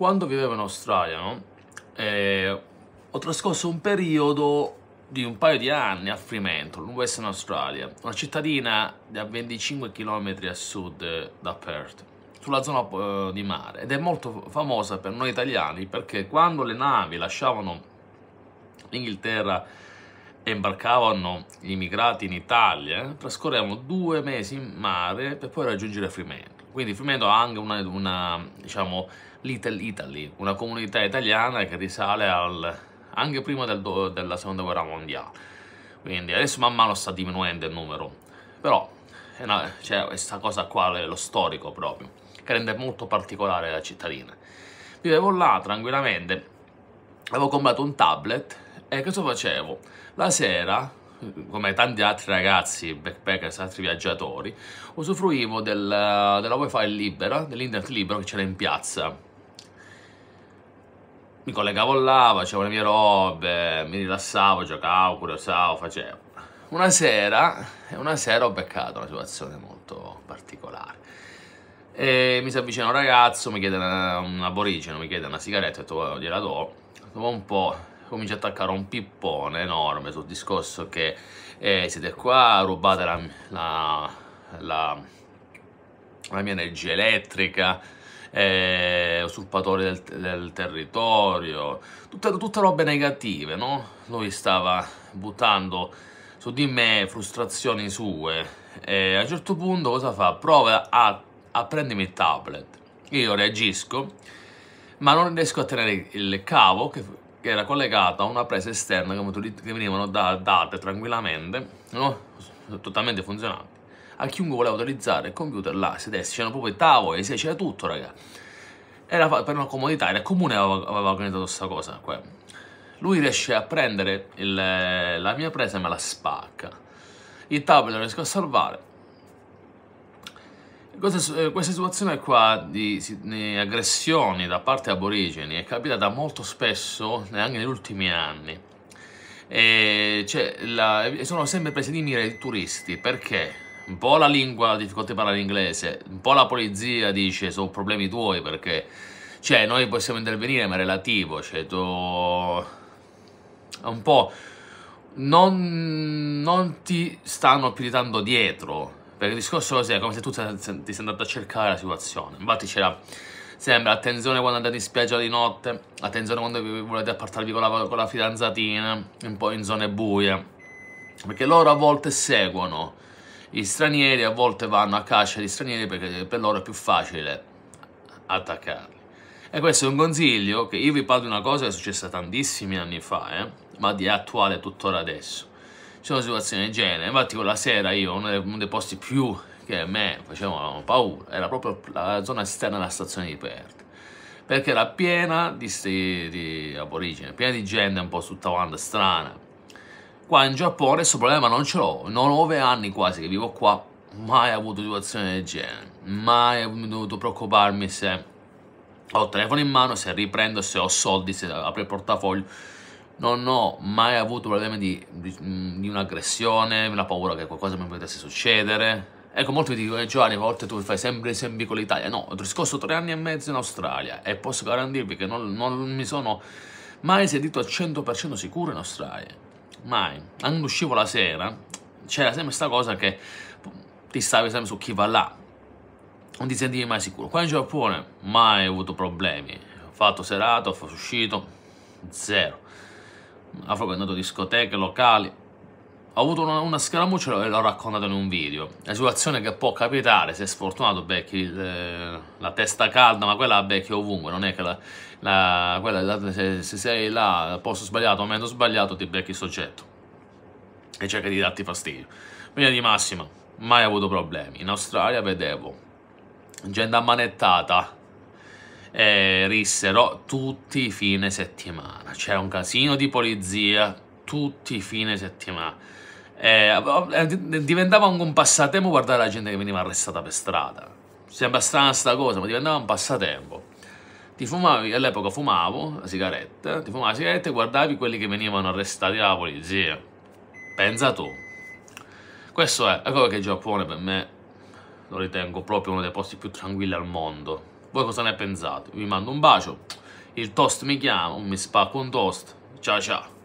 quando vivevo in Australia, no? eh, ho trascorso un periodo di un paio di anni a Fremantle, in Western Australia, una cittadina a 25 km a sud eh, da Perth, sulla zona eh, di mare, ed è molto famosa per noi italiani perché quando le navi lasciavano l'Inghilterra e imbarcavano gli immigrati in Italia, eh, trascorrevano due mesi in mare per poi raggiungere Fremantle. Quindi Fiumento ha anche una, una diciamo, Little Italy, una comunità italiana che risale al, anche prima del, della seconda guerra mondiale. Quindi adesso man mano sta diminuendo il numero, però c'è cioè, questa cosa qua, lo storico proprio, che rende molto particolare la cittadina. Vivevo là tranquillamente, avevo comprato un tablet e cosa facevo? La sera come tanti altri ragazzi, backpackers, altri viaggiatori, usufruivo del, della wifi libera, dell'internet libero che c'era in piazza. Mi collegavo là, facevo le mie robe, mi rilassavo, giocavo, curiosavo, facevo. Una sera, una sera ho beccato una situazione molto particolare. E mi si avvicina un ragazzo, mi chiede un aborigeno, mi chiede una sigaretta, e detto, gliela do. Dopo un po' comincia a attaccare un pippone enorme sul discorso che eh, siete qua, rubate la, la, la, la mia energia elettrica, eh, usurpatori del, del, territorio, tutte, tutte robe negative, no? Lui stava buttando su di me frustrazioni sue e a un certo punto cosa fa? Prova a, a prendermi il tablet, io reagisco ma non riesco a tenere il cavo che che era collegata a una presa esterna che, che venivano da, date tranquillamente, no? totalmente funzionanti, a chiunque voleva utilizzare il computer là, sedessi, c'erano proprio i tavoli, c'era tutto raga. Era per una comodità, era comune aveva, aveva organizzato questa cosa qua. Lui riesce a prendere il, la mia presa e me la spacca. Il tavolo lo riesco a salvare questa, eh, questa, situazione qua di, di, aggressioni da parte aborigeni è capitata molto spesso eh, anche negli ultimi anni e cioè, la, sono sempre presi di mira i turisti perché un po' la lingua, la difficoltà di parlare inglese, un po' la polizia dice sono problemi tuoi perché cioè, noi possiamo intervenire ma è relativo, cioè tu un po' non, non ti stanno più tanto dietro perché il discorso così è come se tu ti sei andato a cercare la situazione. Infatti c'era sempre attenzione quando andate in spiaggia di notte, attenzione quando volete appartarvi con la, con la fidanzatina, un po' in zone buie. Perché loro a volte seguono gli stranieri, a volte vanno a caccia di stranieri perché per loro è più facile attaccarli. E questo è un consiglio che io vi parlo di una cosa che è successa tantissimi anni fa, eh, ma di attuale tuttora adesso c'è una situazione del genere. Infatti quella sera io, uno dei, uno dei posti più che a me facevano paura, era proprio la zona esterna della stazione di Perth perché era piena di, di, di, aborigine, piena di gente un po' tutta quanta strana. Qua in Giappone questo problema non ce l'ho, 9 anni quasi che vivo qua, mai avuto situazione del genere, mai ho dovuto preoccuparmi se ho il telefono in mano, se riprendo, se ho soldi, se apro il portafoglio non ho mai avuto problemi di, di, mm, di un'aggressione, la paura che qualcosa mi potesse succedere. Ecco, molti mi dicono, eh, Giovanni, a volte tu fai sempre esempi con l'Italia. No, ho trascorso tre anni e mezzo in Australia e posso garantirvi che non, non mi sono mai sentito al 100% sicuro in Australia. Mai. Quando uscivo la sera, c'era sempre questa cosa che ti stavi sempre su chi va là. Non ti sentivi mai sicuro. Qua in Giappone mai avuto problemi. Ho fatto serato, ho fatto uscito, zero ha frequentato discoteche, locali. Ho avuto una, una scaramuccia e l'ho raccontato in un video. La situazione che può capitare se sfortunato becchi eh, la testa calda, ma quella la becchi ovunque, non è che la, la, quella, la, se, se, sei là, al posto sbagliato o meno sbagliato, ti becchi il soggetto e cerca di darti fastidio. Quindi di massima, mai avuto problemi. In Australia vedevo gente ammanettata eh, rissero tutti i fine settimana. C'era un casino di polizia tutti i fine settimana. Eh, eh diventava un passatempo guardare la gente che veniva arrestata per strada. Sembra strana sta cosa, ma diventava un passatempo. Ti fumavi, all'epoca fumavo la sigaretta, ti fumavi la sigaretta e guardavi quelli che venivano arrestati dalla polizia. Pensa tu. Questo è, ecco che il Giappone per me lo ritengo proprio uno dei posti più tranquilli al mondo. Voi cosa ne pensate? Vi mando un bacio, il toast mi chiama, mi spacco un toast, ciao ciao!